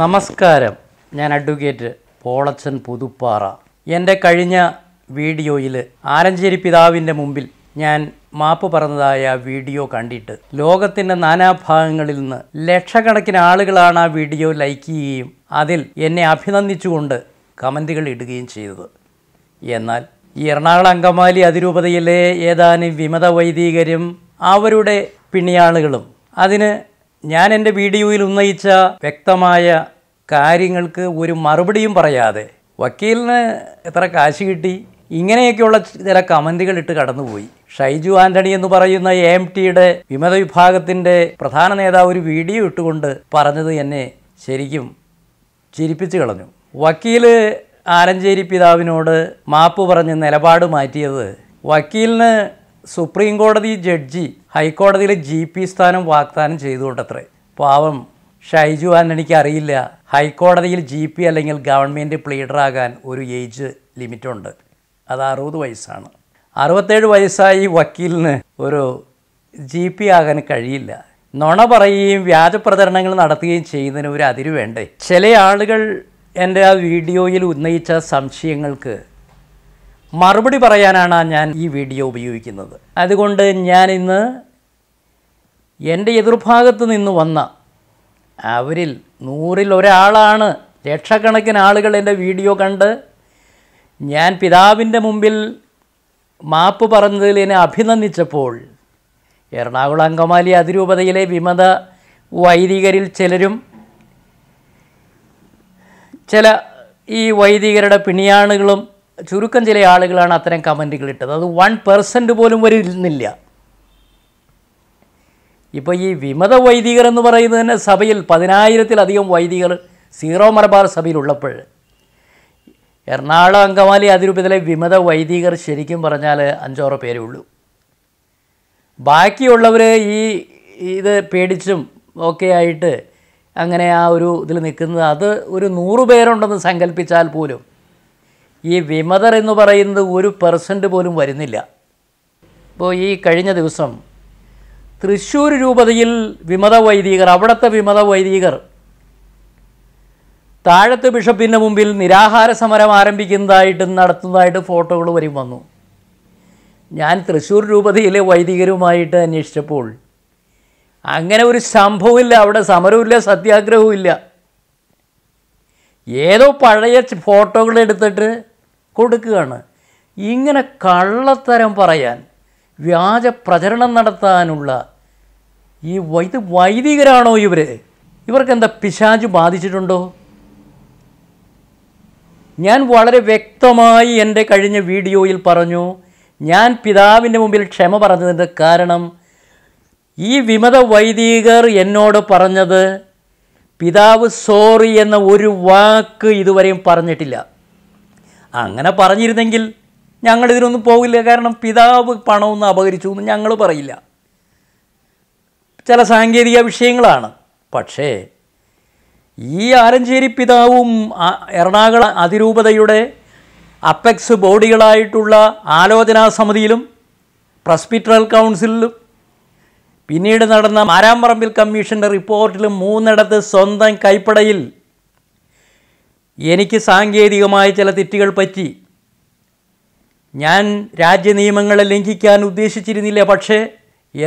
നമസ്കാരം ഞാൻ അഡ്വക്കേറ്റ് പോളച്ചൻ പുതുപ്പാറ എൻ്റെ കഴിഞ്ഞ വീഡിയോയിൽ ആരഞ്ചേരി പിതാവിൻ്റെ മുമ്പിൽ ഞാൻ മാപ്പ് പറഞ്ഞതായ വീഡിയോ കണ്ടിട്ട് ലോകത്തിൻ്റെ നാനാഭാഗങ്ങളിൽ നിന്ന് ലക്ഷക്കണക്കിന് ആളുകളാണ് ആ വീഡിയോ ലൈക്ക് ചെയ്യുകയും അതിൽ എന്നെ അഭിനന്ദിച്ചുകൊണ്ട് കമൻറ്റുകൾ ഇടുകയും ചെയ്തത് എന്നാൽ ഈ എറണാകുളം അങ്കമാലി അതിരൂപതയിലെ ഏതാനും വിമത വൈദികരും അവരുടെ പിണിയാളുകളും അതിന് ഞാൻ എൻ്റെ വീഡിയോയിൽ ഉന്നയിച്ച വ്യക്തമായ കാര്യങ്ങൾക്ക് ഒരു മറുപടിയും പറയാതെ വക്കീലിന് എത്ര കാശ് കിട്ടി ഇങ്ങനെയൊക്കെയുള്ള ചില കമൻറ്റുകൾ ഇട്ട് കടന്നുപോയി ഷൈജു ആന്റണി എന്ന് പറയുന്ന എ എം ടിയുടെ വിമത വിഭാഗത്തിൻ്റെ പ്രധാന നേതാവ് ഒരു വീഡിയോ ഇട്ടുകൊണ്ട് പറഞ്ഞത് എന്നെ ശരിക്കും ചിരിപ്പിച്ച് കളഞ്ഞു വക്കീല് ആലഞ്ചേരി പിതാവിനോട് മാപ്പ് പറഞ്ഞ് നിലപാട് മാറ്റിയത് വക്കീലിന് സുപ്രീം കോടതി ജഡ്ജി ഹൈക്കോടതിയിലെ ജി പി സ്ഥാനം വാഗ്ദാനം ചെയ്തുകൊണ്ടത്രേ പാവം ഷൈജു ആൻ്റണിക്ക് അറിയില്ല ഹൈക്കോടതിയിൽ ജി പി അല്ലെങ്കിൽ ഗവൺമെൻറ് പ്ലീഡറാകാൻ ഒരു ഏജ് ലിമിറ്റുണ്ട് അത് അറുപത് വയസ്സാണ് അറുപത്തേഴ് വയസ്സായി വക്കീലിന് ഒരു ജി പി ആകാൻ കഴിയില്ല നുണ പറയുകയും വ്യാജപ്രചരണങ്ങൾ നടത്തുകയും ചെയ്യുന്നതിന് ഒരു അതിരുവേണ്ടേ വേണ്ടേ ചില ആളുകൾ എൻ്റെ ആ വീഡിയോയിൽ ഉന്നയിച്ച സംശയങ്ങൾക്ക് മറുപടി പറയാനാണ് ഞാൻ ഈ വീഡിയോ ഉപയോഗിക്കുന്നത് അതുകൊണ്ട് ഞാൻ ഇന്ന് എൻ്റെ എതിർഭാഗത്ത് നിന്ന് വന്ന അവരിൽ നൂറിൽ ഒരാളാണ് ലക്ഷക്കണക്കിന് ആളുകൾ എൻ്റെ വീഡിയോ കണ്ട് ഞാൻ പിതാവിൻ്റെ മുമ്പിൽ മാപ്പ് പറഞ്ഞതിൽ എന്നെ അഭിനന്ദിച്ചപ്പോൾ എറണാകുളം അങ്കമാലി അതിരൂപതയിലെ വിമത വൈദികരിൽ ചിലരും ചില ഈ വൈദികരുടെ പിണിയാണുകളും ചുരുക്കം ചില ആളുകളാണ് അത്തരം കമൻറ്റുകൾ ഇട്ടത് അത് വൺ പെർസെൻറ്റ് പോലും വരുന്നില്ല ഇപ്പോൾ ഈ വിമത വൈദികർ എന്ന് പറയുന്നത് തന്നെ സഭയിൽ പതിനായിരത്തിലധികം വൈദികർ സീറോ മലബാർ സഭയിലുള്ളപ്പോൾ എറണാകുളം അങ്കമാലി അതിരൂപത്തിലെ വിമത വൈദികർ ശരിക്കും പറഞ്ഞാൽ അഞ്ചോറോ പേരേ ഉള്ളൂ ബാക്കിയുള്ളവർ ഈ ഇത് പേടിച്ചും ഒക്കെ ആയിട്ട് അങ്ങനെ ആ ഒരു ഇതിൽ നിൽക്കുന്നത് അത് ഒരു നൂറ് പേരുണ്ടെന്ന് സങ്കല്പിച്ചാൽ പോലും ഈ വിമതർ എന്ന് പറയുന്നത് ഒരു പെർസെൻ്റ് പോലും വരുന്നില്ല ഇപ്പോൾ ഈ കഴിഞ്ഞ ദിവസം തൃശ്ശൂർ രൂപതയിൽ വിമത വൈദികർ അവിടുത്തെ വിമത വൈദികർ താഴത്ത് ബിഷപ്പിൻ്റെ മുമ്പിൽ നിരാഹാര സമരം ആരംഭിക്കുന്നതായിട്ട് നടത്തുന്നതായിട്ട് ഫോട്ടോകൾ വരും വന്നു ഞാൻ തൃശ്ശൂർ രൂപതയിലെ വൈദികരുമായിട്ട് അന്വേഷിച്ചപ്പോൾ അങ്ങനെ ഒരു സംഭവമില്ല അവിടെ സത്യാഗ്രഹവും ഇല്ല ഏതോ പഴയ ഫോട്ടോകൾ എടുത്തിട്ട് കൊടുക്കുകയാണ് ഇങ്ങനെ കള്ളത്തരം പറയാൻ വ്യാജ പ്രചരണം നടത്താനുള്ള ഈ വൈദ് വൈദികരാണോ ഇവർ ഇവർക്കെന്താ പിശാജ് ബാധിച്ചിട്ടുണ്ടോ ഞാൻ വളരെ വ്യക്തമായി എൻ്റെ കഴിഞ്ഞ വീഡിയോയിൽ പറഞ്ഞു ഞാൻ പിതാവിൻ്റെ മുമ്പിൽ ക്ഷമ പറഞ്ഞതിൻ്റെ കാരണം ഈ വിമത വൈദികർ എന്നോട് പറഞ്ഞത് പിതാവ് സോറി എന്ന ഒരു വാക്ക് ഇതുവരെയും പറഞ്ഞിട്ടില്ല അങ്ങനെ പറഞ്ഞിരുന്നെങ്കിൽ ഞങ്ങളിതിനൊന്നും പോകില്ല കാരണം പിതാവ് പണമൊന്നും അപകരിച്ചു എന്ന് ഞങ്ങൾ പറയില്ല ചില സാങ്കേതിക വിഷയങ്ങളാണ് പക്ഷേ ഈ ആരഞ്ചേരി പിതാവും എറണാകുളം അതിരൂപതയുടെ അപ്പെക്സ് ബോഡികളായിട്ടുള്ള ആലോചനാ സമിതിയിലും പ്രസ്പിറ്ററൽ കൗൺസിലിലും പിന്നീട് നടന്ന മാരാമ്പറമ്പിൽ കമ്മീഷൻ്റെ റിപ്പോർട്ടിലും മൂന്നിടത്ത് സ്വന്തം കൈപ്പടയിൽ എനിക്ക് സാങ്കേതികമായ ചില തെറ്റുകൾ പറ്റി ഞാൻ രാജ്യ നിയമങ്ങളെ ലംഘിക്കാൻ ഉദ്ദേശിച്ചിരുന്നില്ല പക്ഷേ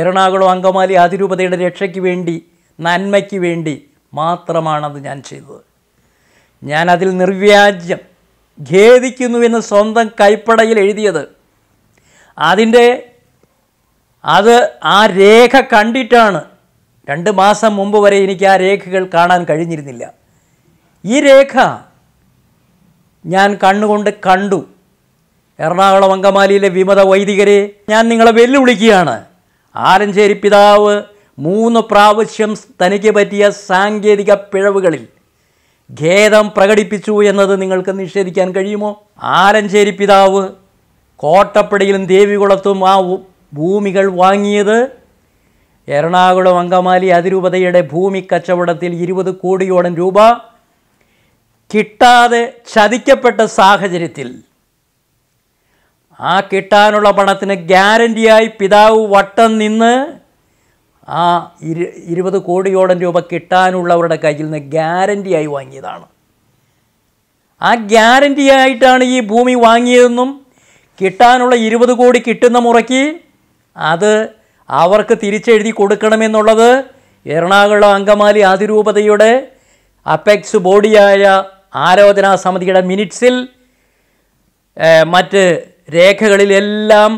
എറണാകുളം അങ്കമാലി അതിരൂപതയുടെ രക്ഷയ്ക്ക് വേണ്ടി നന്മയ്ക്ക് വേണ്ടി മാത്രമാണത് ഞാൻ ചെയ്തത് ഞാൻ അതിൽ നിർവ്യാജ്യം ഖേദിക്കുന്നുവെന്ന് സ്വന്തം കൈപ്പടയിൽ എഴുതിയത് അതിൻ്റെ അത് ആ രേഖ കണ്ടിട്ടാണ് രണ്ട് മാസം മുമ്പ് വരെ എനിക്ക് ആ രേഖകൾ കാണാൻ കഴിഞ്ഞിരുന്നില്ല ഈ രേഖ ഞാൻ കണ്ണുകൊണ്ട് കണ്ടു എറണാകുളം അങ്കമാലിയിലെ വിമത വൈദികരെ ഞാൻ നിങ്ങളെ വെല്ലുവിളിക്കുകയാണ് ആലഞ്ചേരി പിതാവ് മൂന്ന് പ്രാവശ്യം തനിക്ക് പറ്റിയ സാങ്കേതിക പിഴവുകളിൽ ഖേദം പ്രകടിപ്പിച്ചു എന്നത് നിങ്ങൾക്ക് നിഷേധിക്കാൻ കഴിയുമോ ആലഞ്ചേരി പിതാവ് കോട്ടപ്പടിയിലും ദേവികുളത്തും ആ ഭൂമികൾ വാങ്ങിയത് എറണാകുളം അങ്കമാലി അതിരൂപതയുടെ ഭൂമി കച്ചവടത്തിൽ ഇരുപത് കോടിയോളം രൂപ കിട്ടാതെ ചതിക്കപ്പെട്ട സാഹചര്യത്തിൽ ആ കിട്ടാനുള്ള പണത്തിന് ഗ്യാരൻ്റിയായി പിതാവ് വട്ടം നിന്ന് ആ ഇരു ഇരുപത് കോടിയോളം രൂപ കിട്ടാനുള്ളവരുടെ കയ്യിൽ നിന്ന് ഗ്യാരൻ്റിയായി വാങ്ങിയതാണ് ആ ഗ്യാരൻ്റിയായിട്ടാണ് ഈ ഭൂമി വാങ്ങിയതെന്നും കിട്ടാനുള്ള ഇരുപത് കോടി കിട്ടുന്ന മുറയ്ക്ക് അത് അവർക്ക് തിരിച്ചെഴുതി കൊടുക്കണമെന്നുള്ളത് എറണാകുളം അങ്കമാലി അതിരൂപതയുടെ അപെക്സ് ബോഡിയായ ആലോചനാ സമിതിയുടെ മിനിറ്റ്സിൽ മറ്റ് രേഖകളിലെല്ലാം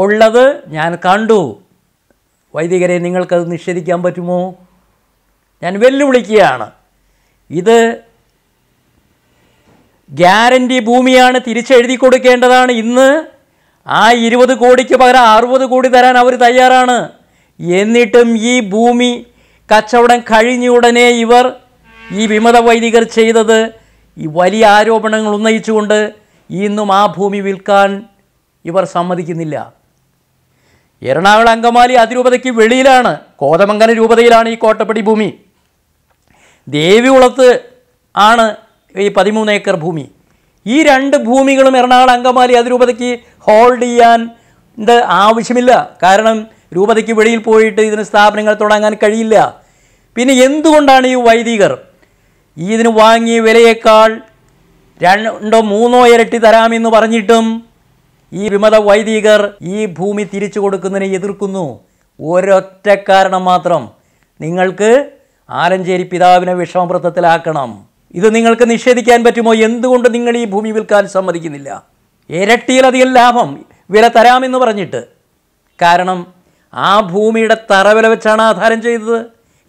ഉള്ളത് ഞാൻ കണ്ടു വൈദികരെ നിങ്ങൾക്കത് നിഷേധിക്കാൻ പറ്റുമോ ഞാൻ വെല്ലുവിളിക്കുകയാണ് ഇത് ഗ്യാരൻ്റി ഭൂമിയാണ് തിരിച്ചെഴുതി കൊടുക്കേണ്ടതാണ് ഇന്ന് ആ ഇരുപത് കോടിക്ക് പകരം അറുപത് കോടി തരാൻ അവർ തയ്യാറാണ് എന്നിട്ടും ഈ ഭൂമി കച്ചവടം കഴിഞ്ഞ ഉടനെ ഇവർ ഈ വിമത വൈദികർ ചെയ്തത് ഈ വലിയ ആരോപണങ്ങൾ ഉന്നയിച്ചുകൊണ്ട് ഇന്നും ആ ഭൂമി വിൽക്കാൻ ഇവർ സമ്മതിക്കുന്നില്ല എറണാകുളം അങ്കമാലി അതിരൂപതയ്ക്ക് വെളിയിലാണ് കോതമംഗന രൂപതയിലാണ് ഈ കോട്ടപ്പടി ഭൂമി ദേവികുളത്ത് ആണ് ഈ പതിമൂന്ന് ഏക്കർ ഭൂമി ഈ രണ്ട് ഭൂമികളും എറണാകുളം അങ്കമാലി അതിരൂപതയ്ക്ക് ഹോൾഡ് ചെയ്യാൻ ആവശ്യമില്ല കാരണം രൂപതയ്ക്ക് വെളിയിൽ പോയിട്ട് ഇതിന് സ്ഥാപനങ്ങൾ തുടങ്ങാൻ കഴിയില്ല പിന്നെ എന്തുകൊണ്ടാണ് ഈ വൈദികർ ഇതിന് വാങ്ങിയ വിലയേക്കാൾ രണ്ടോ മൂന്നോ ഇരട്ടി തരാമെന്ന് പറഞ്ഞിട്ടും ഈ വിമത വൈദികർ ഈ ഭൂമി തിരിച്ചു കൊടുക്കുന്നതിനെ എതിർക്കുന്നു ഒരൊറ്റ കാരണം മാത്രം നിങ്ങൾക്ക് ആലഞ്ചേരി പിതാവിനെ വിഷമവൃത്തത്തിലാക്കണം ഇത് നിങ്ങൾക്ക് നിഷേധിക്കാൻ പറ്റുമോ എന്തുകൊണ്ട് നിങ്ങൾ ഈ ഭൂമി വിൽക്കാൻ സമ്മതിക്കുന്നില്ല ഇരട്ടിയിലധികം ലാഭം വില തരാമെന്ന് പറഞ്ഞിട്ട് കാരണം ആ ഭൂമിയുടെ തറവില വെച്ചാണ് ആധാരം ചെയ്തത്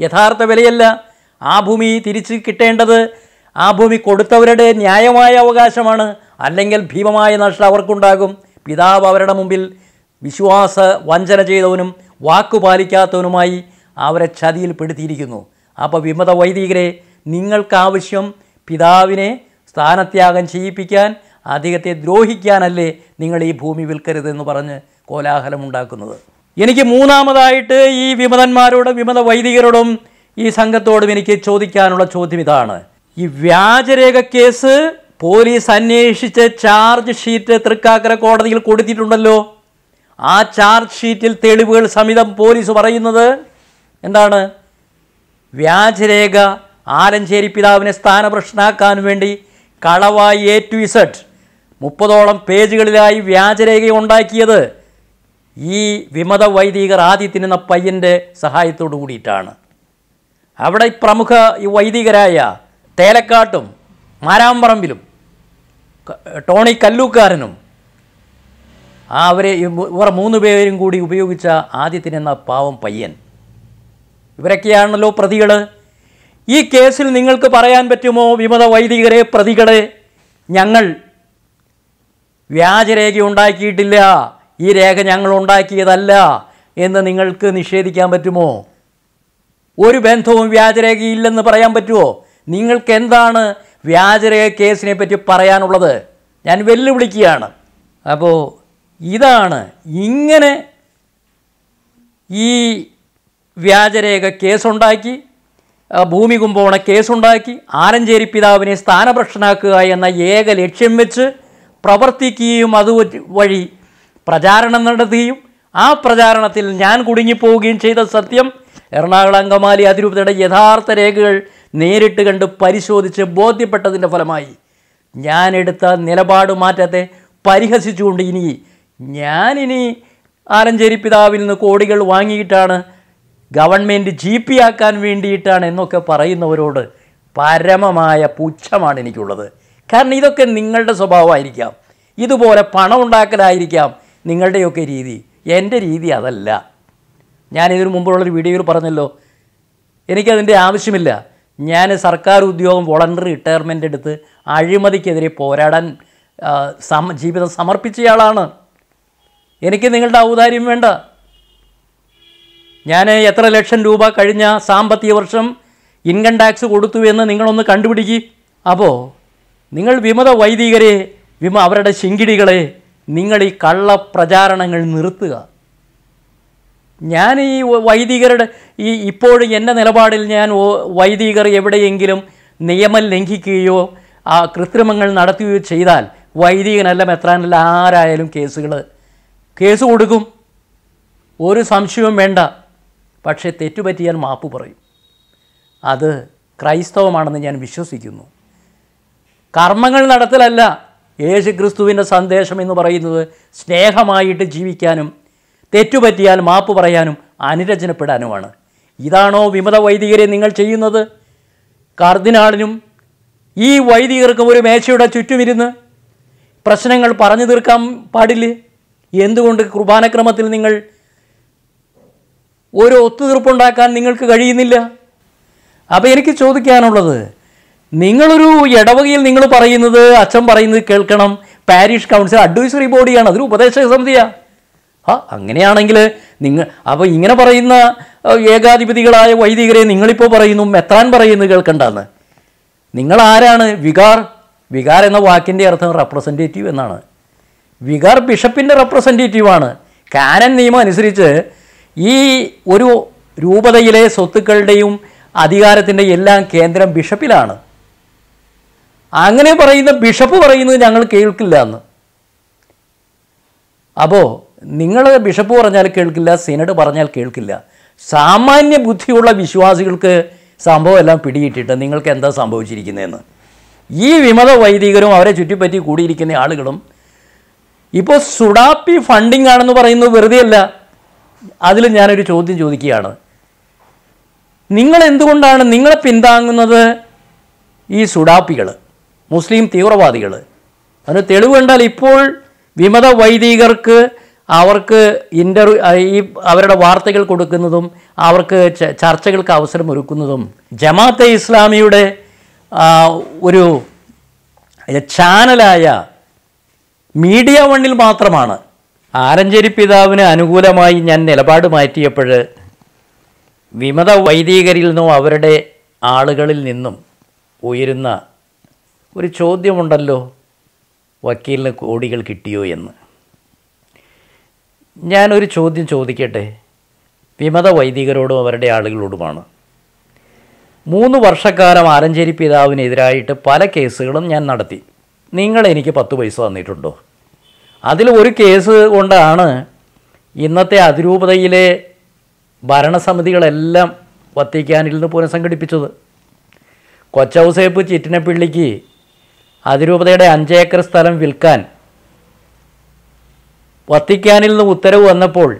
യഥാർത്ഥ വിലയല്ല ആ ഭൂമി തിരിച്ച് കിട്ടേണ്ടത് ആ ഭൂമി കൊടുത്തവരുടെ ന്യായമായ അവകാശമാണ് അല്ലെങ്കിൽ ഭീമമായ നഷ്ടം അവർക്കുണ്ടാകും പിതാവ് അവരുടെ മുമ്പിൽ വിശ്വാസ വഞ്ചന ചെയ്തവനും വാക്കു പാലിക്കാത്തവനുമായി അവരെ ചതിയിൽപ്പെടുത്തിയിരിക്കുന്നു അപ്പോൾ വിമത വൈദികരെ നിങ്ങൾക്കാവശ്യം പിതാവിനെ സ്ഥാനത്യാഗം ചെയ്യിപ്പിക്കാൻ അദ്ദേഹത്തെ ദ്രോഹിക്കാനല്ലേ നിങ്ങൾ ഈ ഭൂമി വിൽക്കരുതെന്ന് പറഞ്ഞ് കോലാഹലമുണ്ടാക്കുന്നത് എനിക്ക് മൂന്നാമതായിട്ട് ഈ വിമതന്മാരോടും വിമത വൈദികരോടും ഈ സംഘത്തോടും എനിക്ക് ചോദിക്കാനുള്ള ചോദ്യം ഇതാണ് ഈ വ്യാജരേഖ കേസ് പോലീസ് അന്വേഷിച്ച് ചാർജ് ഷീറ്റ് തൃക്കാക്കര കോടതിയിൽ കൊടുത്തിട്ടുണ്ടല്ലോ ആ ചാർജ് ഷീറ്റിൽ തെളിവുകൾ സമിതം പോലീസ് പറയുന്നത് എന്താണ് വ്യാജരേഖ ആലഞ്ചേരി പിതാവിനെ സ്ഥാനപ്രശ്നാക്കാൻ വേണ്ടി കളവായി എ ടു ഇസഡ് മുപ്പതോളം പേജുകളിലായി വ്യാജരേഖ ഉണ്ടാക്കിയത് ഈ വിമത വൈദികർ എന്ന പയ്യൻ്റെ സഹായത്തോടു കൂടിയിട്ടാണ് അവിടെ പ്രമുഖ ഈ വൈദികരായ തേലക്കാട്ടും മാരാമ്പറമ്പിലും ടോണി കല്ലൂക്കാരനും ആ അവരെ ഇവർ മൂന്ന് പേരും കൂടി ഉപയോഗിച്ച ആദ്യത്തിന് എന്ന പാവം പയ്യൻ ഇവരൊക്കെയാണല്ലോ പ്രതികൾ ഈ കേസിൽ നിങ്ങൾക്ക് പറയാൻ പറ്റുമോ വിമത വൈദികരെ പ്രതികളെ ഞങ്ങൾ വ്യാജരേഖ ഉണ്ടാക്കിയിട്ടില്ല ഈ രേഖ ഞങ്ങൾ ഉണ്ടാക്കിയതല്ല എന്ന് നിങ്ങൾക്ക് നിഷേധിക്കാൻ പറ്റുമോ ഒരു ബന്ധവും വ്യാജരേഖയില്ലെന്ന് പറയാൻ പറ്റുമോ നിങ്ങൾക്ക് എന്താണ് വ്യാജരേഖ കേസിനെ പറ്റി പറയാനുള്ളത് ഞാൻ വെല്ലുവിളിക്കുകയാണ് അപ്പോൾ ഇതാണ് ഇങ്ങനെ ഈ വ്യാജരേഖ കേസുണ്ടാക്കി ഭൂമി കുംഭോണ കേസുണ്ടാക്കി ആനഞ്ചേരി പിതാവിനെ സ്ഥാനഭ്രഷ്ടനാക്കുക എന്ന ഏക ലക്ഷ്യം വെച്ച് പ്രവർത്തിക്കുകയും അത് വഴി പ്രചാരണം നടത്തുകയും ആ പ്രചാരണത്തിൽ ഞാൻ കുടുങ്ങിപ്പോവുകയും ചെയ്ത സത്യം എറണാകുളം അങ്കമാലി അതിരൂപതയുടെ യഥാർത്ഥ രേഖകൾ നേരിട്ട് കണ്ട് പരിശോധിച്ച് ബോധ്യപ്പെട്ടതിൻ്റെ ഫലമായി ഞാനെടുത്ത നിലപാട് മാറ്റത്തെ പരിഹസിച്ചുകൊണ്ട് ഇനി ഞാനിനി ആലഞ്ചേരി പിതാവിൽ നിന്ന് കോടികൾ വാങ്ങിയിട്ടാണ് ഗവൺമെൻറ് ജി പി ആക്കാൻ വേണ്ടിയിട്ടാണ് എന്നൊക്കെ പറയുന്നവരോട് പരമമായ പുച്ഛമാണ് എനിക്കുള്ളത് കാരണം ഇതൊക്കെ നിങ്ങളുടെ സ്വഭാവമായിരിക്കാം ഇതുപോലെ പണം ഉണ്ടാക്കലായിരിക്കാം നിങ്ങളുടെയൊക്കെ രീതി എൻ്റെ രീതി അതല്ല ഞാൻ ഇതിനു മുമ്പുള്ളൊരു വീഡിയോയിൽ പറഞ്ഞല്ലോ എനിക്കതിൻ്റെ ആവശ്യമില്ല ഞാൻ സർക്കാർ ഉദ്യോഗം വോളണ്ടറി റിട്ടയർമെൻ്റ് എടുത്ത് അഴിമതിക്കെതിരെ പോരാടാൻ സമ ജീവിതം സമർപ്പിച്ചയാളാണ് എനിക്ക് നിങ്ങളുടെ ഔദാര്യം വേണ്ട ഞാൻ എത്ര ലക്ഷം രൂപ കഴിഞ്ഞ സാമ്പത്തിക വർഷം ഇൻകം ടാക്സ് കൊടുത്തു എന്ന് നിങ്ങളൊന്ന് കണ്ടുപിടിക്കും അപ്പോൾ നിങ്ങൾ വിമത വൈദികരെ വിമ അവരുടെ ശിങ്കിടികളെ നിങ്ങൾ ഈ കള്ളപ്രചാരണങ്ങൾ നിർത്തുക ഞാൻ ഈ വൈദികരുടെ ഈ ഇപ്പോഴും എൻ്റെ നിലപാടിൽ ഞാൻ വൈദികർ എവിടെയെങ്കിലും നിയമം ലംഘിക്കുകയോ ആ കൃത്രിമങ്ങൾ നടത്തുകയോ ചെയ്താൽ വൈദികനല്ല മെത്രാനല്ല ആരായാലും കേസുകൾ കേസ് കൊടുക്കും ഒരു സംശയവും വേണ്ട പക്ഷേ തെറ്റുപറ്റിയാൽ മാപ്പ് പറയും അത് ക്രൈസ്തവമാണെന്ന് ഞാൻ വിശ്വസിക്കുന്നു കർമ്മങ്ങൾ നടത്തലല്ല ക്രിസ്തുവിൻ്റെ സന്ദേശം എന്ന് പറയുന്നത് സ്നേഹമായിട്ട് ജീവിക്കാനും തെറ്റുപറ്റിയാൽ മാപ്പ് പറയാനും അനുരചനപ്പെടാനുമാണ് ഇതാണോ വിമത വൈദികരെ നിങ്ങൾ ചെയ്യുന്നത് കാർദിനാളിനും ഈ വൈദികർക്കും ഒരു മേശയുടെ ചുറ്റുമിരുന്ന് പ്രശ്നങ്ങൾ പറഞ്ഞു തീർക്കാൻ പാടില്ല എന്തുകൊണ്ട് കുർബാനക്രമത്തിൽ നിങ്ങൾ ഒരു ഒത്തുതീർപ്പുണ്ടാക്കാൻ നിങ്ങൾക്ക് കഴിയുന്നില്ല അപ്പോൾ എനിക്ക് ചോദിക്കാനുള്ളത് നിങ്ങളൊരു ഇടവകയിൽ നിങ്ങൾ പറയുന്നത് അച്ഛൻ പറയുന്നത് കേൾക്കണം പാരീഷ് കൗൺസിൽ അഡ്വൈസറി ബോഡിയാണ് അതൊരു ഉപദേശക സമിതിയാണ് ആ അങ്ങനെയാണെങ്കിൽ നിങ്ങൾ അപ്പോൾ ഇങ്ങനെ പറയുന്ന ഏകാധിപതികളായ വൈദികരെ നിങ്ങളിപ്പോൾ പറയുന്നു മെത്രാൻ പറയുന്നു കേൾക്കണ്ടെന്ന് നിങ്ങൾ ആരാണ് വികാർ വികാർ എന്ന വാക്കിൻ്റെ അർത്ഥം റെപ്രസെൻറ്റേറ്റീവ് എന്നാണ് വികാർ ബിഷപ്പിൻ്റെ റെപ്രസെൻറ്റേറ്റീവാണ് കാനൻ നിയമം അനുസരിച്ച് ഈ ഒരു രൂപതയിലെ സ്വത്തുക്കളുടെയും അധികാരത്തിൻ്റെ എല്ലാം കേന്ദ്രം ബിഷപ്പിലാണ് അങ്ങനെ പറയുന്ന ബിഷപ്പ് പറയുന്നത് ഞങ്ങൾ കേൾക്കില്ല എന്ന് അപ്പോൾ നിങ്ങൾ ബിഷപ്പ് പറഞ്ഞാൽ കേൾക്കില്ല സിനഡ് പറഞ്ഞാൽ കേൾക്കില്ല സാമാന്യ ബുദ്ധിയുള്ള വിശ്വാസികൾക്ക് സംഭവം എല്ലാം പിടിയിട്ടിട്ട് നിങ്ങൾക്ക് എന്താ സംഭവിച്ചിരിക്കുന്നതെന്ന് ഈ വിമത വൈദികരും അവരെ ചുറ്റിപ്പറ്റി കൂടിയിരിക്കുന്ന ആളുകളും ഇപ്പോൾ സുഡാപ്പി ഫണ്ടിങ് ആണെന്ന് പറയുന്നത് വെറുതെയല്ല അതിൽ ഞാനൊരു ചോദ്യം ചോദിക്കുകയാണ് നിങ്ങൾ എന്തുകൊണ്ടാണ് നിങ്ങളെ പിന്താങ്ങുന്നത് ഈ സുഡാപ്പികൾ മുസ്ലിം തീവ്രവാദികൾ അതിന് തെളിവ് കണ്ടാൽ ഇപ്പോൾ വിമത വൈദികർക്ക് അവർക്ക് ഇൻ്റർവ്യൂ ഈ അവരുടെ വാർത്തകൾ കൊടുക്കുന്നതും അവർക്ക് ചർച്ചകൾക്ക് അവസരം ഒരുക്കുന്നതും ജമാഅത്തെ ഇസ്ലാമിയുടെ ഒരു ചാനലായ മീഡിയ വണ്ണിൽ മാത്രമാണ് ആരഞ്ചേരി പിതാവിന് അനുകൂലമായി ഞാൻ നിലപാട് മാറ്റിയപ്പോൾ വിമത വൈദികരിൽ നിന്നും അവരുടെ ആളുകളിൽ നിന്നും ഉയരുന്ന ഒരു ചോദ്യമുണ്ടല്ലോ വക്കീലിന് കോടികൾ കിട്ടിയോ എന്ന് ഞാനൊരു ചോദ്യം ചോദിക്കട്ടെ വിമത വൈദികരോടും അവരുടെ ആളുകളോടുമാണ് മൂന്ന് വർഷക്കാലം ആലഞ്ചേരി പിതാവിനെതിരായിട്ട് പല കേസുകളും ഞാൻ നടത്തി നിങ്ങൾ എനിക്ക് പത്ത് പൈസ തന്നിട്ടുണ്ടോ അതിൽ ഒരു കേസ് കൊണ്ടാണ് ഇന്നത്തെ അതിരൂപതയിലെ ഭരണസമിതികളെല്ലാം വത്തിക്കാനിൽ നിന്ന് പുനഃസംഘടിപ്പിച്ചത് കൊച്ചൗസേപ്പ് ചിറ്റിനപ്പിള്ളിക്ക് അതിരൂപതയുടെ അഞ്ചേക്കർ സ്ഥലം വിൽക്കാൻ വത്തിക്കാനിൽ നിന്ന് ഉത്തരവ് വന്നപ്പോൾ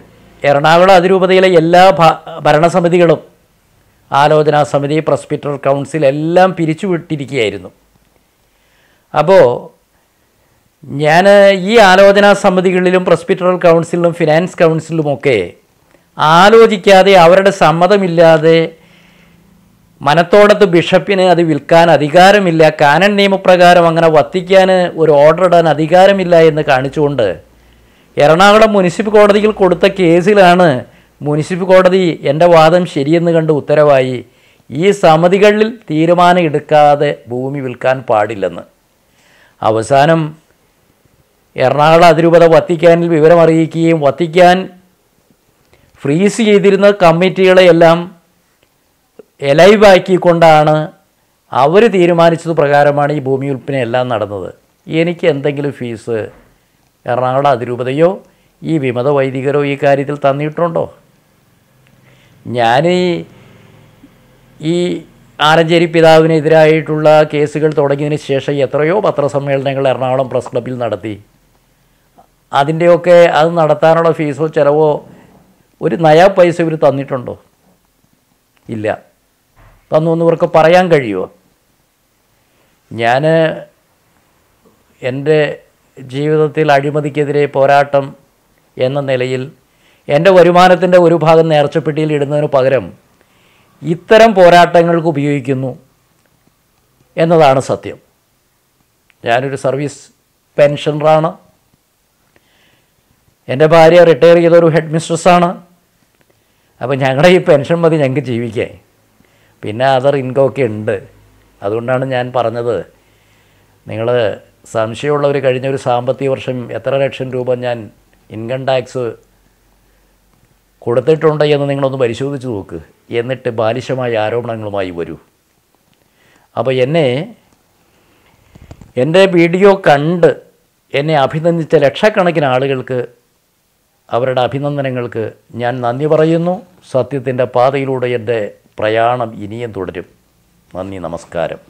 എറണാകുളം അതിരൂപതയിലെ എല്ലാ ഭരണസമിതികളും ആലോചനാ സമിതി പ്രസ്പിറ്റർ കൗൺസിൽ എല്ലാം പിരിച്ചുവിട്ടിരിക്കുകയായിരുന്നു അപ്പോൾ ഞാൻ ഈ ആലോചനാ സമിതികളിലും പ്രസ്പിറ്ററൽ കൗൺസിലിലും ഫിനാൻസ് കൗൺസിലുമൊക്കെ ആലോചിക്കാതെ അവരുടെ സമ്മതമില്ലാതെ മനത്തോടത്ത് ബിഷപ്പിന് അത് വിൽക്കാൻ അധികാരമില്ല കാനൻ നിയമപ്രകാരം അങ്ങനെ വത്തിക്കാൻ ഒരു ഓർഡർ ഇടാൻ അധികാരമില്ല എന്ന് കാണിച്ചുകൊണ്ട് എറണാകുളം മുനിസിപ്പൽ കോടതിയിൽ കൊടുത്ത കേസിലാണ് മുനിസിപ്പൽ കോടതി എൻ്റെ വാദം ശരിയെന്ന് കണ്ട് ഉത്തരവായി ഈ സമിതികളിൽ തീരുമാനം എടുക്കാതെ ഭൂമി വിൽക്കാൻ പാടില്ലെന്ന് അവസാനം എറണാകുളം അതിരൂപത വത്തിക്കാനിൽ വിവരമറിയിക്കുകയും വത്തിക്കാൻ ഫ്രീസ് ചെയ്തിരുന്ന കമ്മിറ്റികളെയെല്ലാം ആക്കിക്കൊണ്ടാണ് അവർ തീരുമാനിച്ചത് പ്രകാരമാണ് ഈ ഭൂമി വിൽപ്പന എല്ലാം നടന്നത് എനിക്ക് എന്തെങ്കിലും ഫീസ് എറണാകുളം അതിരൂപതയോ ഈ വിമത വൈദികരോ ഈ കാര്യത്തിൽ തന്നിട്ടുണ്ടോ ഞാൻ ഈ ആരഞ്ചേരി പിതാവിനെതിരായിട്ടുള്ള കേസുകൾ തുടങ്ങിയതിന് ശേഷം എത്രയോ പത്രസമ്മേളനങ്ങൾ എറണാകുളം പ്രസ് ക്ലബിൽ നടത്തി അതിൻ്റെയൊക്കെ അത് നടത്താനുള്ള ഫീസോ ചിലവോ ഒരു നയാ പൈസ ഇവർ തന്നിട്ടുണ്ടോ ഇല്ല തന്നു എന്ന് ഇവർക്ക് പറയാൻ കഴിയുമോ ഞാൻ എൻ്റെ ജീവിതത്തിൽ അഴിമതിക്കെതിരെ പോരാട്ടം എന്ന നിലയിൽ എൻ്റെ വരുമാനത്തിൻ്റെ ഒരു ഭാഗം നേർച്ചപ്പെട്ടിയിൽ ഇടുന്നതിന് പകരം ഇത്തരം പോരാട്ടങ്ങൾക്ക് ഉപയോഗിക്കുന്നു എന്നതാണ് സത്യം ഞാനൊരു സർവീസ് പെൻഷനറാണ് എൻ്റെ ഭാര്യ റിട്ടയർ ചെയ്തൊരു ഹെഡ് മിസ്ട്രസ്സാണ് അപ്പോൾ ഞങ്ങളുടെ ഈ പെൻഷൻ മതി ഞങ്ങൾക്ക് ജീവിക്കേ പിന്നെ അതർ ഇൻകം ഒക്കെ ഉണ്ട് അതുകൊണ്ടാണ് ഞാൻ പറഞ്ഞത് നിങ്ങൾ സംശയമുള്ളവർ കഴിഞ്ഞ ഒരു സാമ്പത്തിക വർഷം എത്ര ലക്ഷം രൂപ ഞാൻ ഇൻകം ടാക്സ് കൊടുത്തിട്ടുണ്ട് എന്ന് നിങ്ങളൊന്ന് പരിശോധിച്ച് നോക്ക് എന്നിട്ട് ബാലിശമായ ആരോപണങ്ങളുമായി വരൂ അപ്പോൾ എന്നെ എൻ്റെ വീഡിയോ കണ്ട് എന്നെ അഭിനന്ദിച്ച ലക്ഷക്കണക്കിന് ആളുകൾക്ക് അവരുടെ അഭിനന്ദനങ്ങൾക്ക് ഞാൻ നന്ദി പറയുന്നു സത്യത്തിൻ്റെ പാതയിലൂടെ എൻ്റെ പ്രയാണം ഇനിയും തുടരും നന്ദി നമസ്കാരം